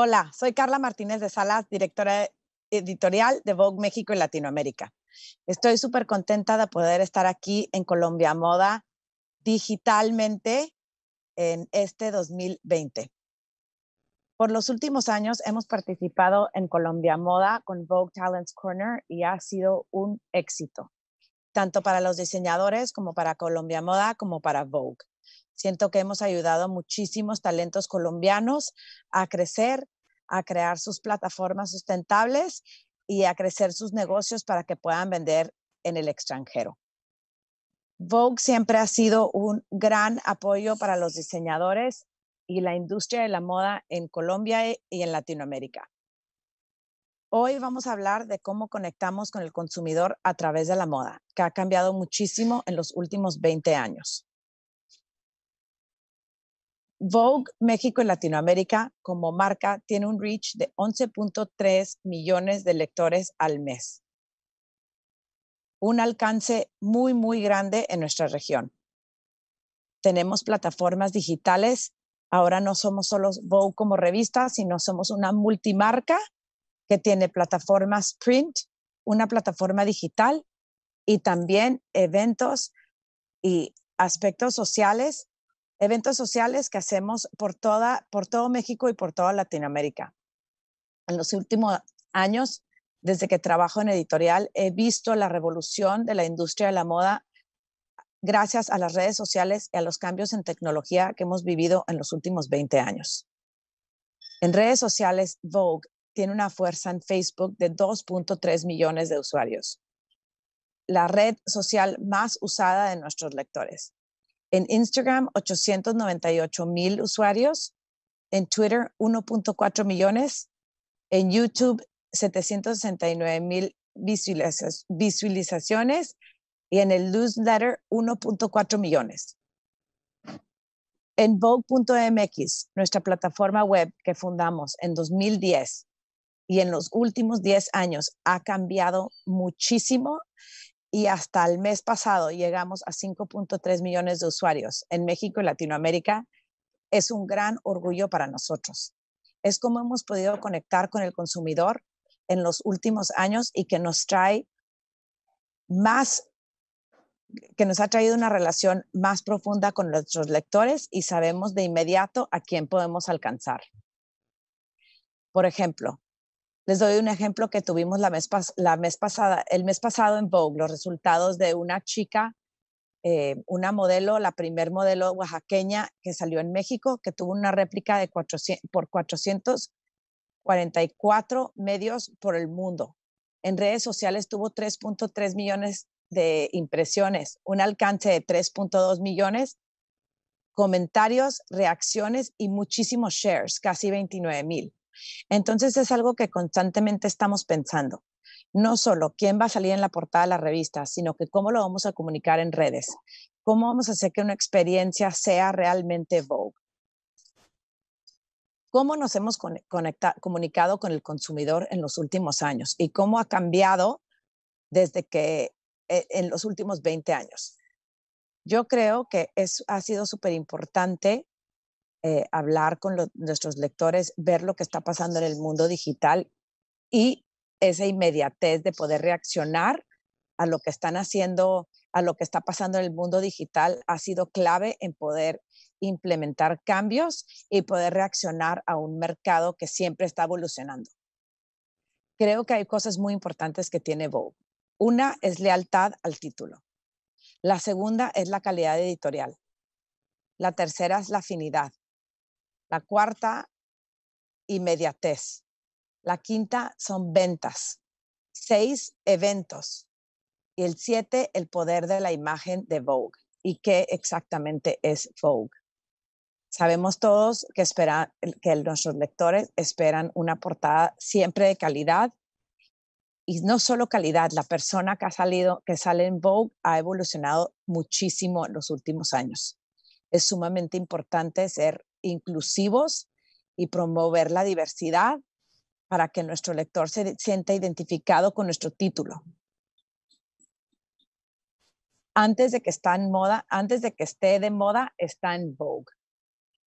Hola, soy Carla Martínez de Salas, directora editorial de Vogue México y Latinoamérica. Estoy súper contenta de poder estar aquí en Colombia Moda digitalmente en este 2020. Por los últimos años hemos participado en Colombia Moda con Vogue Talents Corner y ha sido un éxito, tanto para los diseñadores como para Colombia Moda como para Vogue. Siento que hemos ayudado a muchísimos talentos colombianos a crecer, a crear sus plataformas sustentables y a crecer sus negocios para que puedan vender en el extranjero. Vogue siempre ha sido un gran apoyo para los diseñadores y la industria de la moda en Colombia e, y en Latinoamérica. Hoy vamos a hablar de cómo conectamos con el consumidor a través de la moda, que ha cambiado muchísimo en los últimos 20 años. Vogue México y Latinoamérica como marca tiene un reach de 11.3 millones de lectores al mes. Un alcance muy, muy grande en nuestra región. Tenemos plataformas digitales. Ahora no somos solo Vogue como revista, sino somos una multimarca que tiene plataformas print, una plataforma digital y también eventos y aspectos sociales eventos sociales que hacemos por, toda, por todo México y por toda Latinoamérica. En los últimos años, desde que trabajo en editorial, he visto la revolución de la industria de la moda gracias a las redes sociales y a los cambios en tecnología que hemos vivido en los últimos 20 años. En redes sociales, Vogue tiene una fuerza en Facebook de 2.3 millones de usuarios, la red social más usada de nuestros lectores. En Instagram, 898 mil usuarios. En Twitter, 1.4 millones. En YouTube, 769 mil visualizaciones, Y en el newsletter, 1.4 millones. En Vogue.mx, nuestra plataforma web que fundamos en 2010 y en los últimos 10 años ha cambiado muchísimo y hasta el mes pasado llegamos a 5.3 millones de usuarios en México y Latinoamérica, es un gran orgullo para nosotros. Es como hemos podido conectar con el consumidor en los últimos años y que nos trae más, que nos ha traído una relación más profunda con nuestros lectores y sabemos de inmediato a quién podemos alcanzar. Por ejemplo, les doy un ejemplo que tuvimos la mes, la mes pasada, el mes pasado en Vogue, los resultados de una chica, eh, una modelo, la primer modelo oaxaqueña que salió en México, que tuvo una réplica de 400, por 444 medios por el mundo. En redes sociales tuvo 3.3 millones de impresiones, un alcance de 3.2 millones, comentarios, reacciones y muchísimos shares, casi 29 mil. Entonces es algo que constantemente estamos pensando. No solo quién va a salir en la portada de la revista, sino que cómo lo vamos a comunicar en redes, cómo vamos a hacer que una experiencia sea realmente Vogue cómo nos hemos comunicado con el consumidor en los últimos años y cómo ha cambiado desde que eh, en los últimos 20 años. Yo creo que es, ha sido súper importante eh, hablar con nuestros lectores, ver lo que está pasando en el mundo digital y esa inmediatez de poder reaccionar a lo que están haciendo, a lo que está pasando en el mundo digital, ha sido clave en poder implementar cambios y poder reaccionar a un mercado que siempre está evolucionando. Creo que hay cosas muy importantes que tiene Vogue. Una es lealtad al título. La segunda es la calidad editorial. La tercera es la afinidad. La cuarta, inmediatez. La quinta son ventas. Seis, eventos. Y el siete, el poder de la imagen de Vogue. ¿Y qué exactamente es Vogue? Sabemos todos que, espera, que nuestros lectores esperan una portada siempre de calidad. Y no solo calidad, la persona que ha salido, que sale en Vogue ha evolucionado muchísimo en los últimos años. Es sumamente importante ser inclusivos y promover la diversidad para que nuestro lector se sienta identificado con nuestro título. Antes de que está en moda, antes de que esté de moda, está en vogue.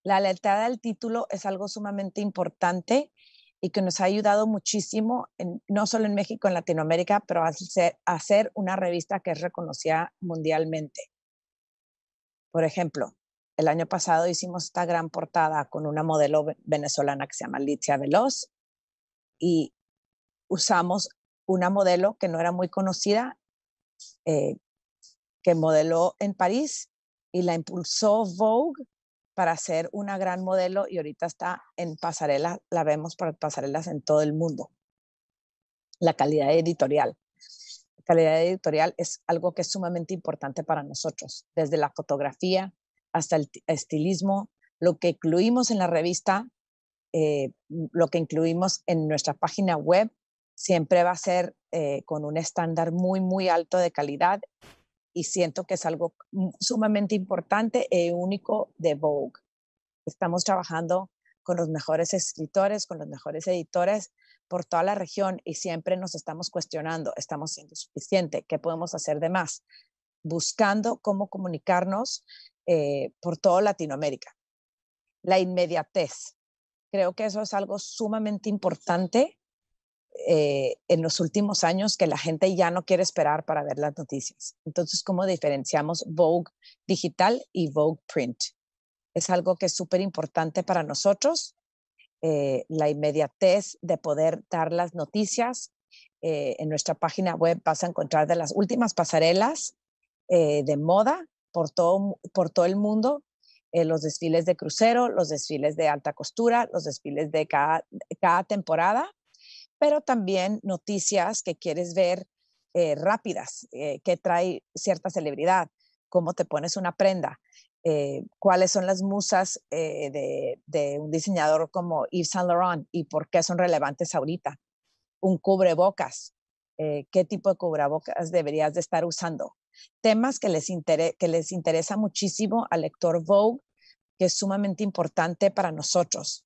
La lealtad del título es algo sumamente importante y que nos ha ayudado muchísimo, no solo en México, en Latinoamérica, pero a ser una revista que es reconocida mundialmente. Por ejemplo, el año pasado hicimos esta gran portada con una modelo venezolana que se llama Litia Veloz y usamos una modelo que no era muy conocida, eh, que modeló en París y la impulsó Vogue para ser una gran modelo y ahorita está en pasarelas, la vemos por pasarelas en todo el mundo. La calidad editorial. La calidad editorial es algo que es sumamente importante para nosotros, desde la fotografía, hasta el estilismo, lo que incluimos en la revista, eh, lo que incluimos en nuestra página web, siempre va a ser eh, con un estándar muy, muy alto de calidad y siento que es algo sumamente importante e único de Vogue. Estamos trabajando con los mejores escritores, con los mejores editores por toda la región y siempre nos estamos cuestionando, estamos siendo suficiente, qué podemos hacer de más, buscando cómo comunicarnos eh, por toda Latinoamérica. La inmediatez. Creo que eso es algo sumamente importante eh, en los últimos años que la gente ya no quiere esperar para ver las noticias. Entonces, ¿cómo diferenciamos Vogue digital y Vogue print? Es algo que es súper importante para nosotros, eh, la inmediatez de poder dar las noticias. en nuestra página web vas a encontrar de las últimas pasarelas de moda por todo, por todo el mundo, eh, los desfiles de crucero, los desfiles de alta costura, los desfiles de cada, cada temporada, pero también noticias que quieres ver eh, rápidas, eh, que trae cierta celebridad, cómo te pones una prenda, cuáles son las musas de, un diseñador como Yves Saint Laurent y por qué son relevantes ahorita. Un cubrebocas, qué tipo de cubrebocas deberías de estar usando temas que les, que les interesa muchísimo al lector Vogue, que es sumamente importante para nosotros.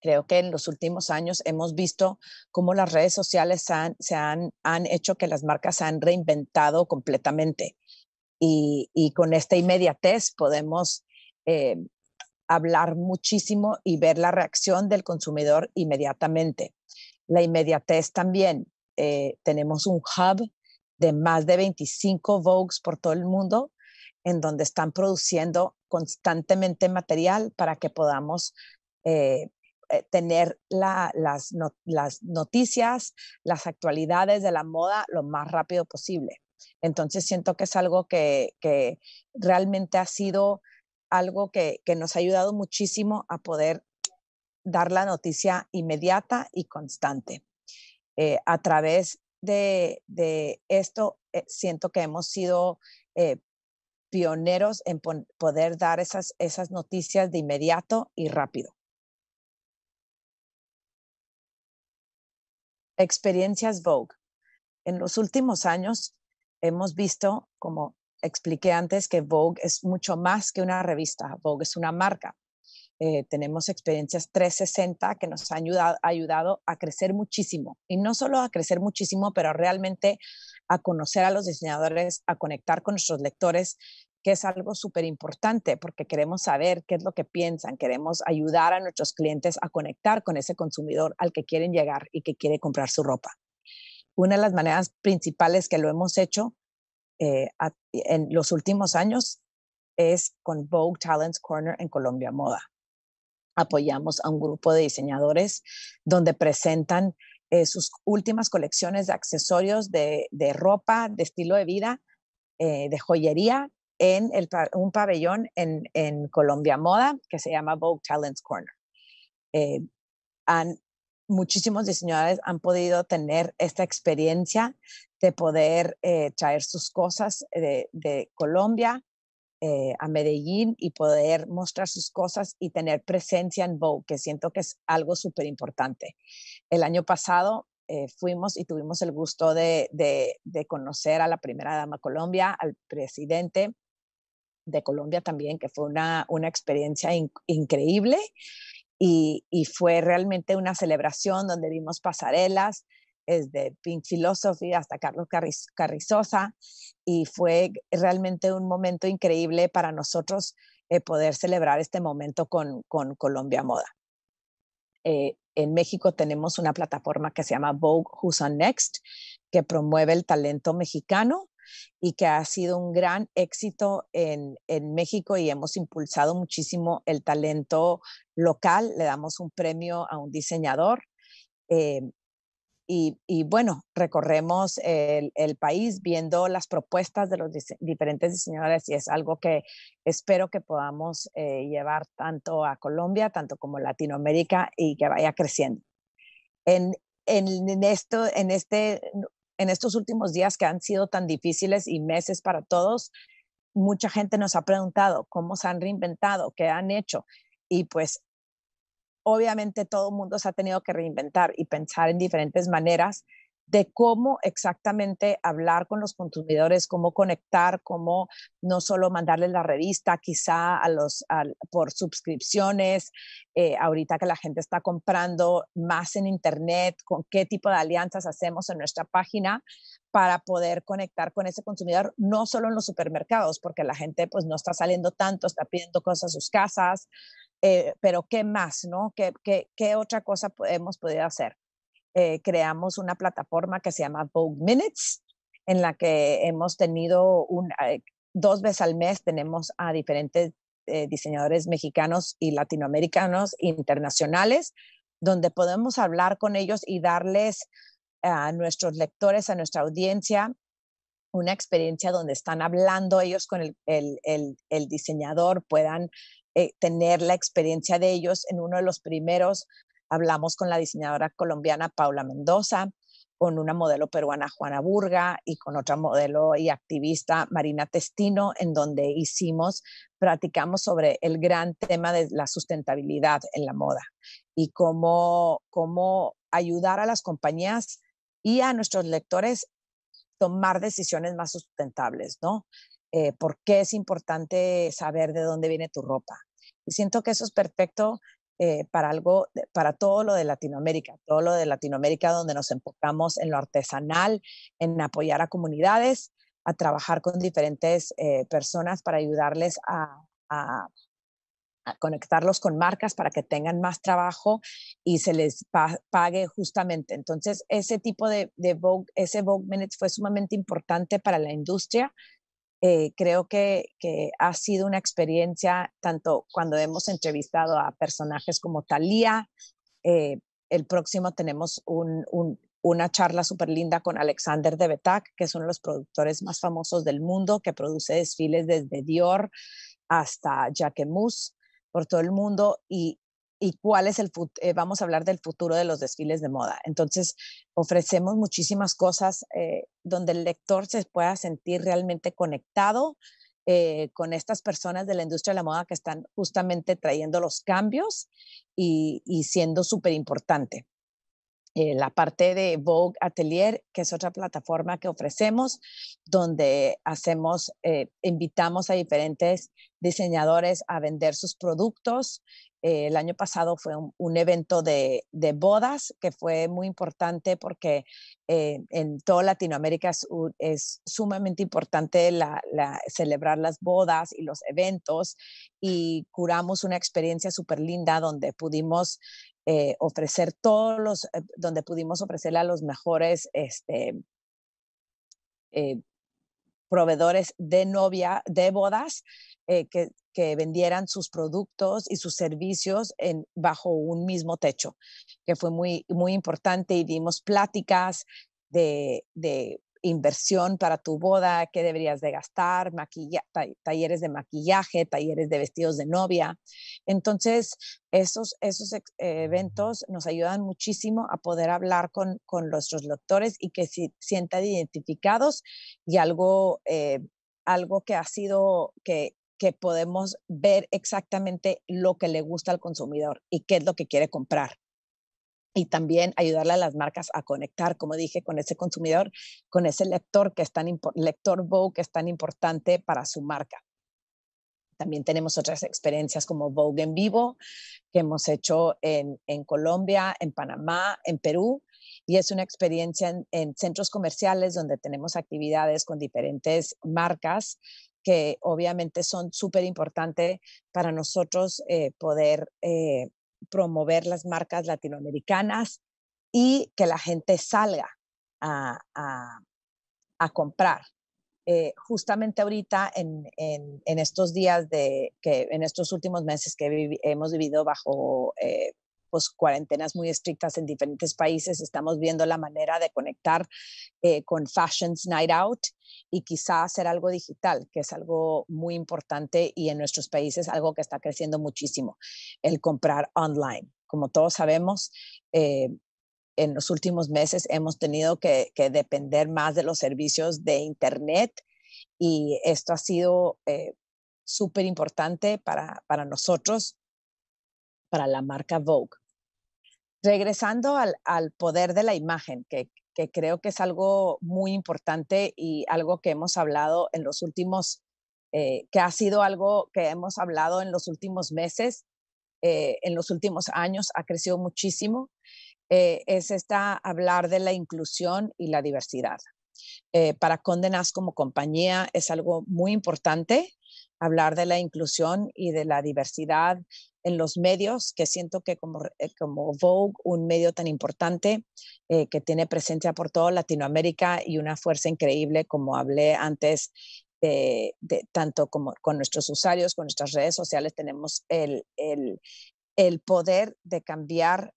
Creo que en los últimos años hemos visto cómo las redes sociales han, se han, hecho que las marcas se han reinventado completamente. Y, con esta inmediatez podemos eh, hablar muchísimo y ver la reacción del consumidor inmediatamente. La inmediatez también. Eh, tenemos un hub de más de 25 Vogues por todo el mundo, en donde están produciendo constantemente material para que podamos eh, eh, tener las, noticias, las actualidades de la moda lo más rápido posible. Entonces siento que es algo que, realmente ha sido algo que, nos ha ayudado muchísimo a poder dar la noticia inmediata y constante eh, a través de, esto, eh, siento que hemos sido eh, pioneros en poder dar esas, esas noticias de inmediato y rápido. Experiencias Vogue. En los últimos años hemos visto, como expliqué antes, que Vogue es mucho más que una revista. Vogue es una marca. Eh, tenemos experiencias 360 que nos han ayudado, ayudado a crecer muchísimo. Y no solo a crecer muchísimo, pero realmente a conocer a los diseñadores, a conectar con nuestros lectores, que es algo súper importante porque queremos saber qué es lo que piensan, queremos ayudar a nuestros clientes a conectar con ese consumidor al que quieren llegar y que quiere comprar su ropa. Una de las maneras principales que lo hemos hecho eh, en los últimos años es con Vogue Talents Corner en Colombia Moda apoyamos a un grupo de diseñadores donde presentan eh, sus últimas colecciones de accesorios de, ropa, de estilo de vida, eh, de joyería en un pabellón en, Colombia Moda que se llama Vogue Talents Corner. Eh, han, muchísimos diseñadores han podido tener esta experiencia de poder traer sus cosas de Colombia eh, a Medellín y poder mostrar sus cosas y tener presencia en Vogue, que siento que es algo súper importante. El año pasado eh, fuimos y tuvimos el gusto de, conocer a la primera dama Colombia, al presidente de Colombia también, que fue una, una experiencia increíble. Y, y, fue realmente una celebración donde vimos pasarelas, desde Pink Philosophy hasta Carlos Carriz Carrizosa y fue realmente un momento increíble para nosotros eh, poder celebrar este momento con, con Colombia Moda. Eh, en México tenemos una plataforma que se llama Vogue Who's on Next, que promueve el talento mexicano y que ha sido un gran éxito en, en, México y hemos impulsado muchísimo el talento local. Le damos un premio a un diseñador eh, y, bueno, recorremos el, país viendo las propuestas de los diferentes diseñadores y es algo que espero que podamos eh, llevar tanto a Colombia, tanto como Latinoamérica y que vaya creciendo. En, esto, en, este, en estos últimos días que han sido tan difíciles y meses para todos, mucha gente nos ha preguntado cómo se han reinventado, qué han hecho. Y pues obviamente todo el mundo se ha tenido que reinventar y pensar en diferentes maneras de cómo exactamente hablar con los consumidores, cómo conectar, cómo no solo mandarles la revista, quizá a los, por suscripciones, eh, ahorita que la gente está comprando más en Internet, con qué tipo de alianzas hacemos en nuestra página para poder conectar con ese consumidor, no solo en los supermercados, porque la gente pues no está saliendo tanto, está pidiendo cosas a sus casas, eh, pero ¿qué más? ¿no? ¿Qué, qué, qué otra cosa hemos podido hacer? Eh, creamos una plataforma que se llama Vogue Minutes, en la que hemos tenido eh, dos veces al mes tenemos a diferentes eh, diseñadores mexicanos y latinoamericanos internacionales, donde podemos hablar con ellos y darles a nuestros lectores, a nuestra audiencia, una experiencia donde están hablando ellos con el, diseñador, puedan tener la experiencia de ellos en uno de los primeros Hablamos con la diseñadora colombiana Paula Mendoza, con una modelo peruana Juana Burga y con otra modelo y activista Marina Testino, en donde hicimos, practicamos sobre el gran tema de la sustentabilidad en la moda y cómo, ayudar a las compañías y a nuestros lectores tomar decisiones más sustentables, ¿no? Eh, ¿Por qué es importante saber de dónde viene tu ropa? Y siento que eso es perfecto eh, para algo, para todo lo de Latinoamérica, todo lo de Latinoamérica donde nos enfocamos en lo artesanal, en apoyar a comunidades, a trabajar con diferentes eh, personas para ayudarles a, conectarlos con marcas para que tengan más trabajo y se les pague justamente. Entonces, ese tipo de, ese Vogue Minutes fue sumamente importante para la industria eh, creo que, ha sido una experiencia, tanto cuando hemos entrevistado a personajes como Thalía, eh, el próximo tenemos una charla súper linda con Alexander de Betac, que es uno de los productores más famosos del mundo, que produce desfiles desde Dior hasta Jacquemus por todo el mundo y, y cuál es el eh, vamos a hablar del futuro de los desfiles de moda. Entonces, ofrecemos muchísimas cosas eh, donde el lector se pueda sentir realmente conectado eh, con estas personas de la industria de la moda que están justamente trayendo los cambios y, y siendo súper importante. Eh, la parte de Vogue Atelier, que es otra plataforma que ofrecemos, donde hacemos, eh, invitamos a diferentes diseñadores a vender sus productos. Eh, el año pasado fue un, evento de, bodas que fue muy importante porque en toda Latinoamérica es, sumamente importante celebrar las bodas y los eventos y curamos una experiencia súper linda donde pudimos eh, ofrecer todos los, eh, donde pudimos ofrecerle a los mejores este, eh, proveedores de novia, de bodas, que, que, vendieran sus productos y sus servicios en, bajo un mismo techo, que fue muy, muy importante y dimos pláticas de, de inversión para tu boda, qué deberías de gastar, talleres de maquillaje, talleres de vestidos de novia. Entonces, esos, esos eh, eventos nos ayudan muchísimo a poder hablar con, nuestros lectores y que se sientan identificados y algo, eh, algo que ha sido, que, que podemos ver exactamente lo que le gusta al consumidor y qué es lo que quiere comprar y también ayudarle a las marcas a conectar, como dije, con ese consumidor, con ese lector que es tan lector Vogue que es tan importante para su marca. También tenemos otras experiencias como Vogue en vivo que hemos hecho en, en Colombia, en Panamá, en Perú. Y es una experiencia en, centros comerciales donde tenemos actividades con diferentes marcas que obviamente son súper importantes para nosotros eh, poder eh, promover las marcas latinoamericanas y que la gente salga a, comprar. Eh, justamente ahorita, en, estos días de que, en estos últimos meses que hemos vivido bajo eh, pues cuarentenas muy estrictas en diferentes países, estamos viendo la manera de conectar eh, con Fashions Night Out y quizá hacer algo digital, que es algo muy importante y en nuestros países algo que está creciendo muchísimo, el comprar online. Como todos sabemos, eh, en los últimos meses hemos tenido que, depender más de los servicios de Internet y esto ha sido eh, súper importante para, para nosotros, para la marca Vogue. Regresando al, poder de la imagen, que, creo que es algo muy importante y algo que hemos hablado en los últimos, eh, que ha sido algo que hemos hablado en los últimos meses, eh, en los últimos años, ha crecido muchísimo, eh, es esta hablar de la inclusión y la diversidad. para condenas como compañía es algo muy importante hablar de la inclusión y de la diversidad en los medios, que siento que como, eh, como Vogue, un medio tan importante eh, que tiene presencia por toda Latinoamérica y una fuerza increíble, como hablé antes, eh, de, tanto como con nuestros usuarios, con nuestras redes sociales, tenemos el, el, el poder de cambiar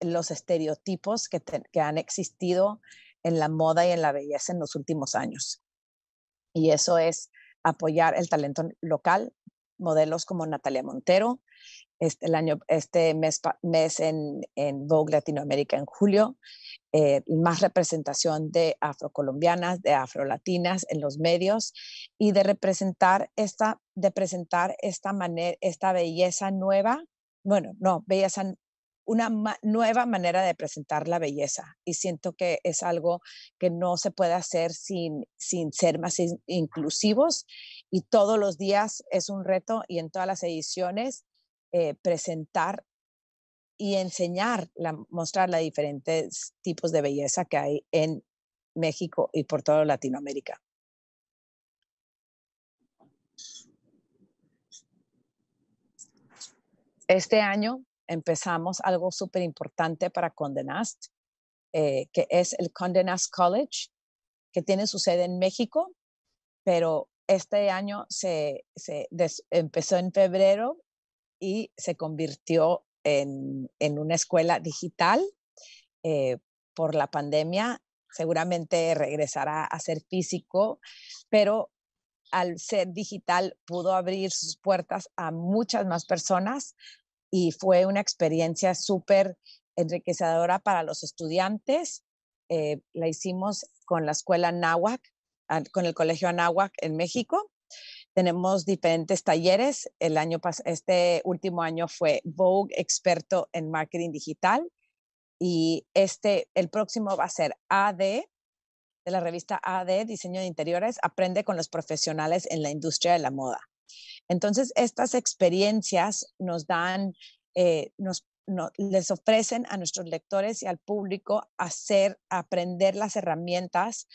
los estereotipos que, que han existido en la moda y en la belleza en los últimos años. Y eso es apoyar el talento local, modelos como Natalia Montero, este, año, este mes, en, Vogue Latinoamérica en julio, eh, más representación de afrocolombianas, de afrolatinas en los medios y de representar esta, de presentar esta manera, esta belleza nueva, bueno, no, belleza una nueva manera de presentar la belleza y siento que es algo que no se puede hacer sin, ser más inclusivos y todos los días es un reto y en todas las ediciones eh, presentar y enseñar, mostrar los diferentes tipos de belleza que hay en México y por toda Latinoamérica. Este año empezamos algo súper importante para Condenast, eh, que es el Condenast College, que tiene su sede en México, pero este año se, se empezó en febrero y se convirtió en, una escuela digital eh, por la pandemia. Seguramente regresará a ser físico, pero al ser digital pudo abrir sus puertas a muchas más personas y fue una experiencia súper enriquecedora para los estudiantes. Eh, la hicimos con la escuela Nahuac, con el Colegio Nahuac en México. Tenemos diferentes talleres. El año este último año fue Vogue experto en marketing digital y este el próximo va a ser AD de la revista AD Diseño de Interiores, aprende con los profesionales en la industria de la moda. Entonces, estas experiencias nos dan, eh, les ofrecen a nuestros lectores y al público hacer, aprender las herramientas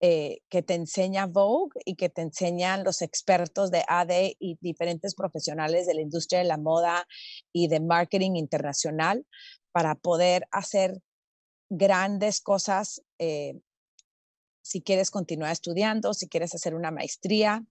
eh, que te enseña Vogue y que te enseñan los expertos de AD y diferentes profesionales de la industria de la moda y de marketing internacional para poder hacer grandes cosas eh, si quieres continuar estudiando, si quieres hacer una maestría,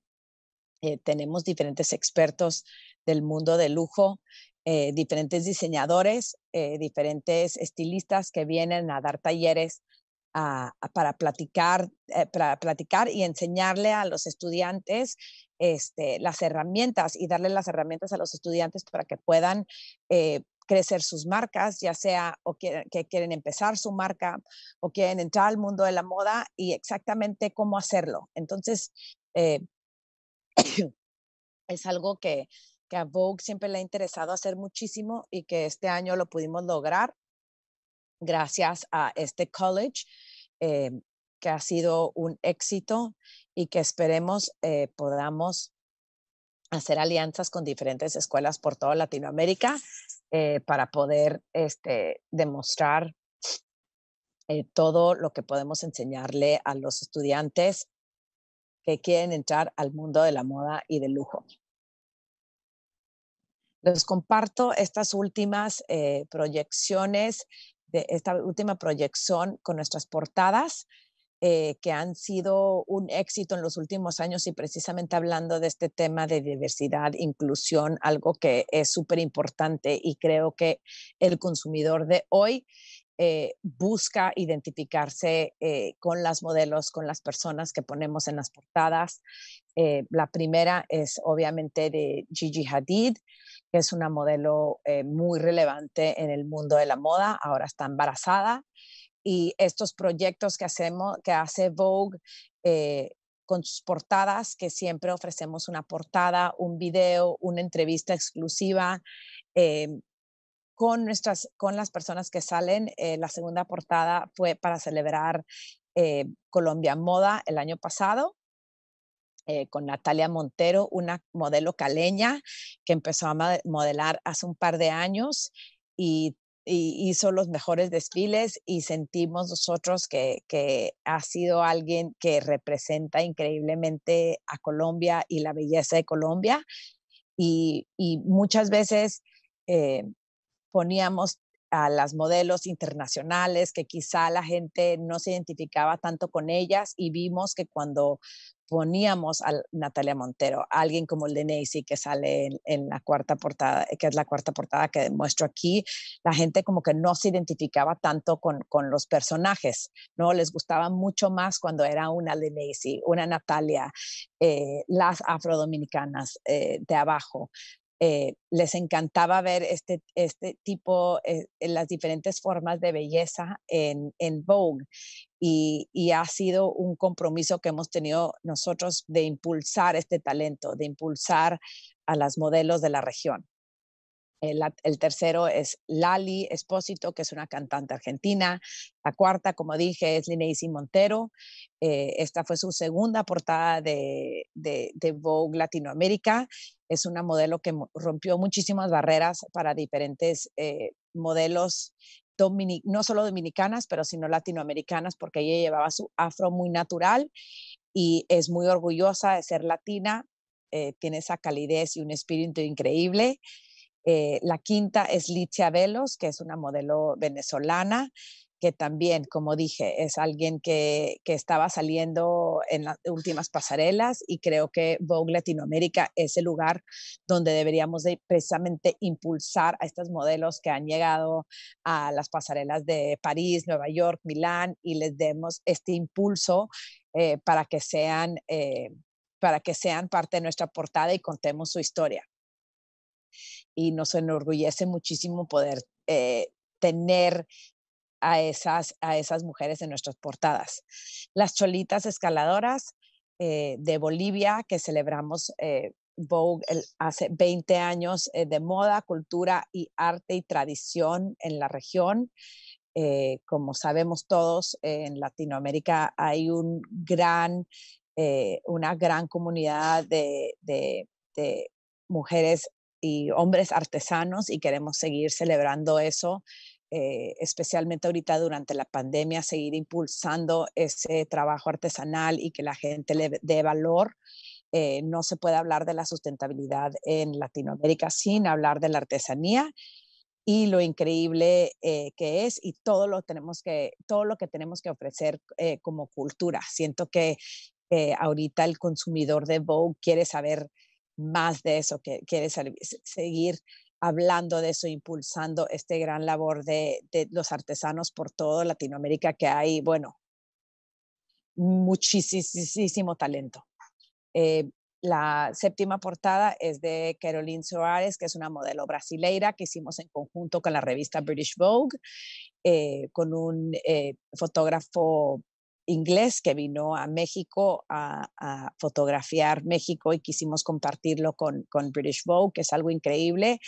eh, tenemos diferentes expertos del mundo del lujo, eh, diferentes diseñadores, eh, diferentes estilistas que vienen a dar talleres para, platicar, para platicar y enseñarle a los estudiantes este, las herramientas y darle las herramientas a los estudiantes para que puedan crecer sus marcas, ya sea o que, quieren empezar su marca o quieren entrar al mundo de la moda y exactamente cómo hacerlo. Entonces, es algo que, a Vogue siempre le ha interesado hacer muchísimo y que este año lo pudimos lograr gracias a este college eh, que ha sido un éxito y que esperemos eh, podamos hacer alianzas con diferentes escuelas por toda Latinoamérica eh, para poder este, demostrar todo lo que podemos enseñarle a los estudiantes que quieren entrar al mundo de la moda y del lujo. Les comparto estas últimas eh, proyecciones, de esta última proyección con nuestras portadas. Eh, que han sido un éxito en los últimos años y precisamente hablando de este tema de diversidad, inclusión, algo que es súper importante y creo que el consumidor de hoy eh, busca identificarse eh, con las modelos, con las personas que ponemos en las portadas. Eh, la primera es obviamente de Gigi Hadid, que es una modelo muy relevante en el mundo de la moda, ahora está embarazada. Y estos proyectos que hacemos, que hace Vogue, con sus portadas, que siempre ofrecemos una portada, un video, una entrevista exclusiva, eh, con, nuestras, con las personas que salen. Eh, la segunda portada fue para celebrar eh, Colombia Moda el año pasado. Eh, con Natalia Montero, una modelo caleña que empezó a modelar hace un par de años y hizo los mejores desfiles y sentimos nosotros que, ha sido alguien que representa increíblemente a Colombia y la belleza de Colombia. Y, muchas veces poníamos a las modelos internacionales que quizá la gente no se identificaba tanto con ellas y vimos que cuando poníamos a Natalia Montero, alguien como el de Nacy que sale en, la cuarta portada, que es la cuarta portada que muestro aquí, la gente como que no se identificaba tanto con, con los personajes, ¿no? Les gustaba mucho más cuando era una de Nacy, una Natalia, eh, las afrodominicanas eh, de abajo, eh, les encantaba ver este, este tipo, eh, las diferentes formas de belleza en, Vogue. Y, y, ha sido un compromiso que hemos tenido nosotros de impulsar este talento, de impulsar a las modelos de la región. El, tercero es Lali Espósito, que es una cantante argentina. La cuarta, como dije, es Lineisi Montero. Eh, esta fue su segunda portada de, Vogue Latinoamérica. Es una modelo que rompió muchísimas barreras para diferentes eh, modelos, no solo dominicanas, pero sino latinoamericanas, porque ella llevaba su afro muy natural y es muy orgullosa de ser latina. Eh, tiene esa calidez y un espíritu increíble. Eh, la quinta es Licia Velos, que es una modelo venezolana que también, como dije, es alguien que, estaba saliendo en las últimas pasarelas y creo que Vogue Latinoamérica es el lugar donde deberíamos de precisamente impulsar a estos modelos que han llegado a las pasarelas de París, Nueva York, Milán y les demos este impulso eh, para que sean... Eh, para que sean parte de nuestra portada y contemos su historia y nos enorgullece muchísimo poder eh, tener a esas, a esas mujeres en nuestras portadas. Las cholitas escaladoras eh, de Bolivia, que celebramos eh, Vogue hace 20 años de moda, cultura y arte y tradición en la región. como sabemos todos, en Latinoamérica hay un gran, una gran comunidad de mujeres y hombres artesanos y queremos seguir celebrando eso, eh, especialmente ahorita durante la pandemia, seguir impulsando ese trabajo artesanal y que la gente le dé valor. Eh, no se puede hablar de la sustentabilidad en Latinoamérica sin hablar de la artesanía y lo increíble eh, que es y todo lo, tenemos que, todo lo que tenemos que ofrecer como cultura. Siento que ahorita el consumidor de Vogue quiere saber más de eso, que quiere seguir hablando de eso, impulsando este gran labor de, los artesanos por toda Latinoamérica, que hay, bueno, muchísimo talento. Eh, la séptima portada es de Caroline Soares, que es una modelo brasileira que hicimos en conjunto con la revista British Vogue, eh, con un eh, fotógrafo inglés que vino a México a, fotografiar México y quisimos compartirlo con, British Vogue, que es algo increíble,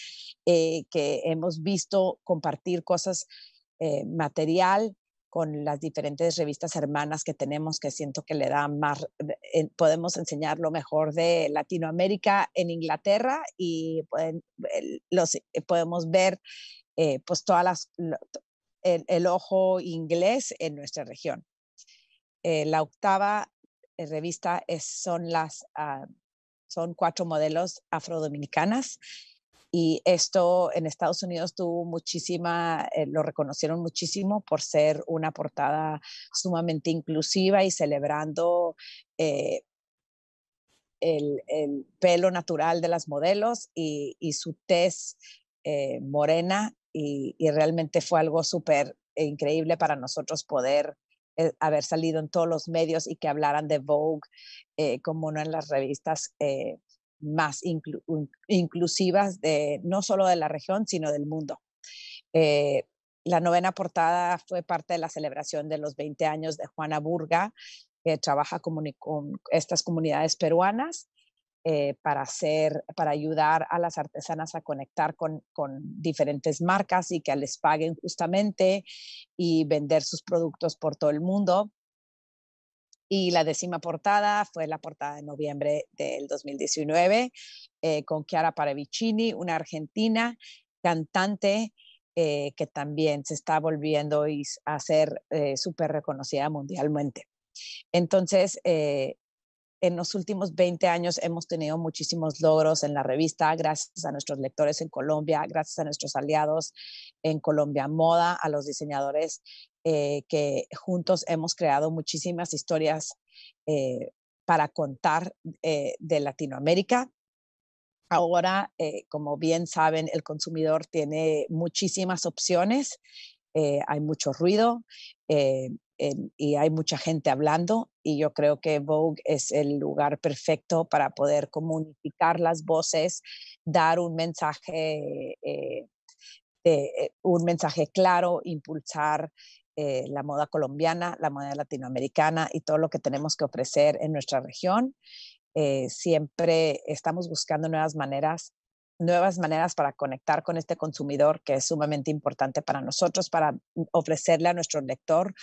eh, que hemos visto compartir cosas, eh, material con las diferentes revistas hermanas que tenemos, que siento que le da más, eh, podemos enseñar lo mejor de Latinoamérica en Inglaterra y los, podemos ver pues todas las, el, ojo inglés en nuestra región. Eh, la octava eh, revista es, son, las, ah, son cuatro modelos afrodominicanas y esto en Estados Unidos tuvo muchísima, eh, lo reconocieron muchísimo por ser una portada sumamente inclusiva y celebrando el, pelo natural de las modelos y, su tez morena y realmente fue algo súper increíble para nosotros poder eh, haber salido en todos los medios y que hablaran de Vogue eh, como una de las revistas eh, más inclusivas de, no solo de la región, sino del mundo. la novena portada fue parte de la celebración de los 20 años de Juana Burga, que trabaja con estas comunidades peruanas eh, para, hacer, para ayudar a las artesanas a conectar con, diferentes marcas y que les paguen justamente y vender sus productos por todo el mundo. Y la décima portada fue la portada de noviembre del 2019 eh, con Chiara Paravicini, una argentina cantante eh, que también se está volviendo a ser súper reconocida mundialmente. Entonces, en los últimos 20 años hemos tenido muchísimos logros en la revista, gracias a nuestros lectores en Colombia, gracias a nuestros aliados en Colombia Moda, a los diseñadores eh, que juntos hemos creado muchísimas historias eh, para contar eh, de Latinoamérica. Ahora, como bien saben, el consumidor tiene muchísimas opciones hay mucho ruido, y hay mucha gente hablando y yo creo que Vogue es el lugar perfecto para poder comunicar las voces, dar un mensaje, eh, eh, eh, un mensaje claro, impulsar la moda colombiana, la moda latinoamericana y todo lo que tenemos que ofrecer en nuestra región. siempre estamos buscando nuevas maneras nuevas maneras para conectar con este consumidor que es sumamente importante para nosotros, para mm, ofrecerle a nuestro lector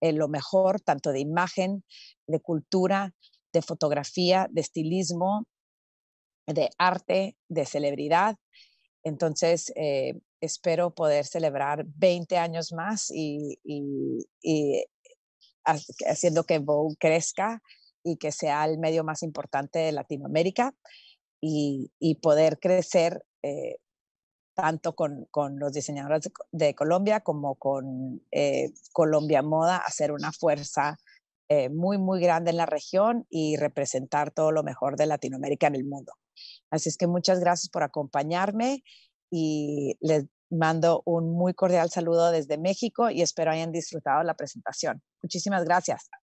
eh, lo mejor, tanto de imagen, de cultura, de fotografía, de estilismo, de arte, de celebridad. Entonces, eh, espero poder celebrar 20 años más y, y haciendo que Vogue crezca y que sea el medio más importante de Latinoamérica y, poder crecer eh, tanto con, los diseñadores de, Colombia como con eh, Colombia Moda, hacer una fuerza eh, muy, muy grande en la región y representar todo lo mejor de Latinoamérica en el mundo. Así es que muchas gracias por acompañarme y les mando un muy cordial saludo desde México y espero hayan disfrutado la presentación. Muchísimas gracias.